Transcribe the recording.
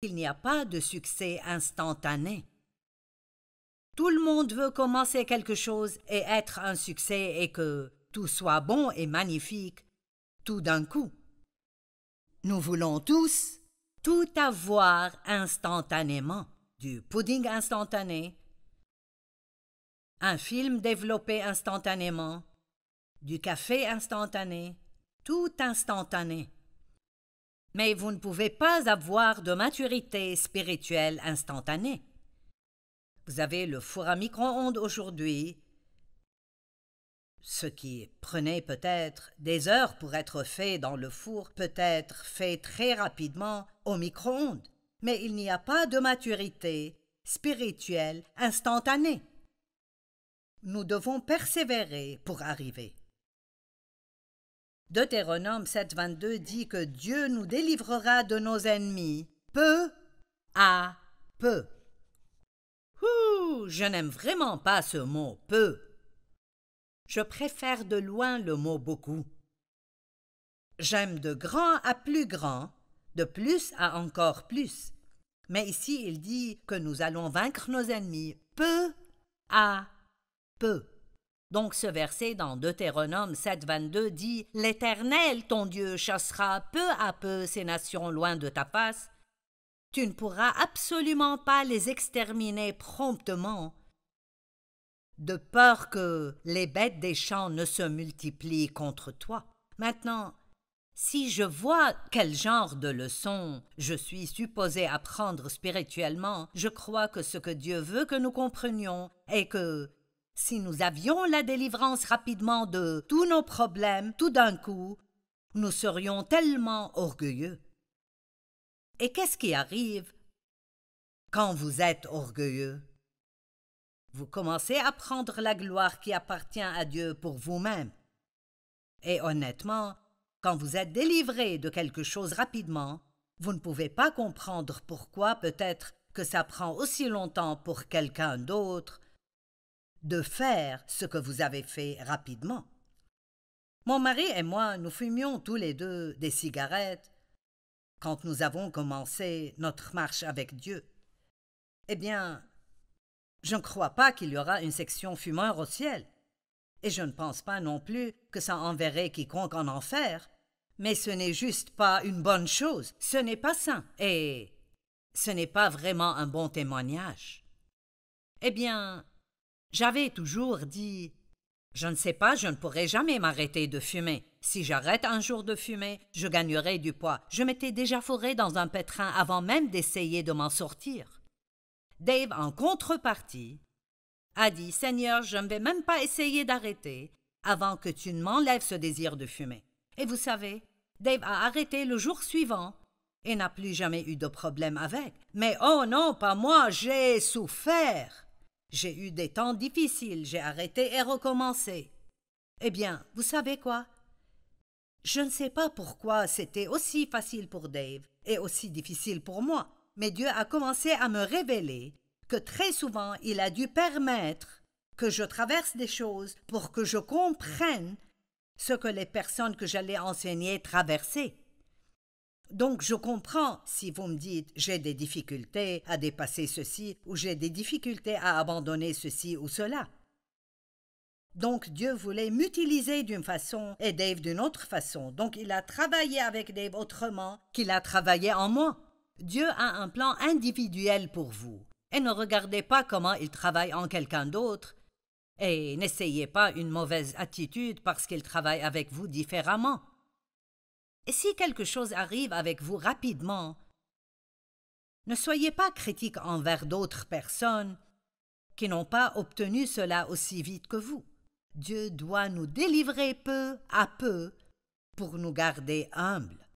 Il n'y a pas de succès instantané. Tout le monde veut commencer quelque chose et être un succès et que tout soit bon et magnifique tout d'un coup. Nous voulons tous tout avoir instantanément, du pudding instantané, un film développé instantanément, du café instantané, tout instantané mais vous ne pouvez pas avoir de maturité spirituelle instantanée. Vous avez le four à micro-ondes aujourd'hui, ce qui prenait peut-être des heures pour être fait dans le four peut être fait très rapidement au micro-ondes, mais il n'y a pas de maturité spirituelle instantanée. Nous devons persévérer pour arriver. Deutéronome 7.22 dit que Dieu nous délivrera de nos ennemis, peu à peu. je n'aime vraiment pas ce mot peu. Je préfère de loin le mot beaucoup. J'aime de grand à plus grand, de plus à encore plus. Mais ici, il dit que nous allons vaincre nos ennemis peu à peu. Donc ce verset dans Deutéronome 7,22 dit ⁇ L'Éternel, ton Dieu, chassera peu à peu ces nations loin de ta face. Tu ne pourras absolument pas les exterminer promptement, de peur que les bêtes des champs ne se multiplient contre toi. Maintenant, si je vois quel genre de leçon je suis supposé apprendre spirituellement, je crois que ce que Dieu veut que nous comprenions est que si nous avions la délivrance rapidement de tous nos problèmes tout d'un coup, nous serions tellement orgueilleux. Et qu'est-ce qui arrive quand vous êtes orgueilleux Vous commencez à prendre la gloire qui appartient à Dieu pour vous-même. Et honnêtement, quand vous êtes délivré de quelque chose rapidement, vous ne pouvez pas comprendre pourquoi peut-être que ça prend aussi longtemps pour quelqu'un d'autre de faire ce que vous avez fait rapidement. Mon mari et moi, nous fumions tous les deux des cigarettes quand nous avons commencé notre marche avec Dieu. Eh bien, je ne crois pas qu'il y aura une section fumeur au ciel, et je ne pense pas non plus que ça enverrait quiconque en enfer, mais ce n'est juste pas une bonne chose, ce n'est pas sain, et ce n'est pas vraiment un bon témoignage. Eh bien, j'avais toujours dit Je ne sais pas, je ne pourrai jamais m'arrêter de fumer. Si j'arrête un jour de fumer, je gagnerai du poids. Je m'étais déjà fourré dans un pétrin avant même d'essayer de m'en sortir. Dave, en contrepartie, a dit Seigneur, je ne vais même pas essayer d'arrêter avant que tu ne m'enlèves ce désir de fumer. Et vous savez, Dave a arrêté le jour suivant et n'a plus jamais eu de problème avec. Mais oh non, pas moi, j'ai souffert. J'ai eu des temps difficiles, j'ai arrêté et recommencé. Eh bien, vous savez quoi Je ne sais pas pourquoi c'était aussi facile pour Dave et aussi difficile pour moi, mais Dieu a commencé à me révéler que très souvent il a dû permettre que je traverse des choses pour que je comprenne ce que les personnes que j'allais enseigner traversaient. Donc je comprends si vous me dites j'ai des difficultés à dépasser ceci ou j'ai des difficultés à abandonner ceci ou cela. Donc Dieu voulait m'utiliser d'une façon et Dave d'une autre façon. Donc il a travaillé avec Dave autrement qu'il a travaillé en moi. Dieu a un plan individuel pour vous. Et ne regardez pas comment il travaille en quelqu'un d'autre. Et n'essayez pas une mauvaise attitude parce qu'il travaille avec vous différemment. Et si quelque chose arrive avec vous rapidement, ne soyez pas critique envers d'autres personnes qui n'ont pas obtenu cela aussi vite que vous. Dieu doit nous délivrer peu à peu pour nous garder humbles.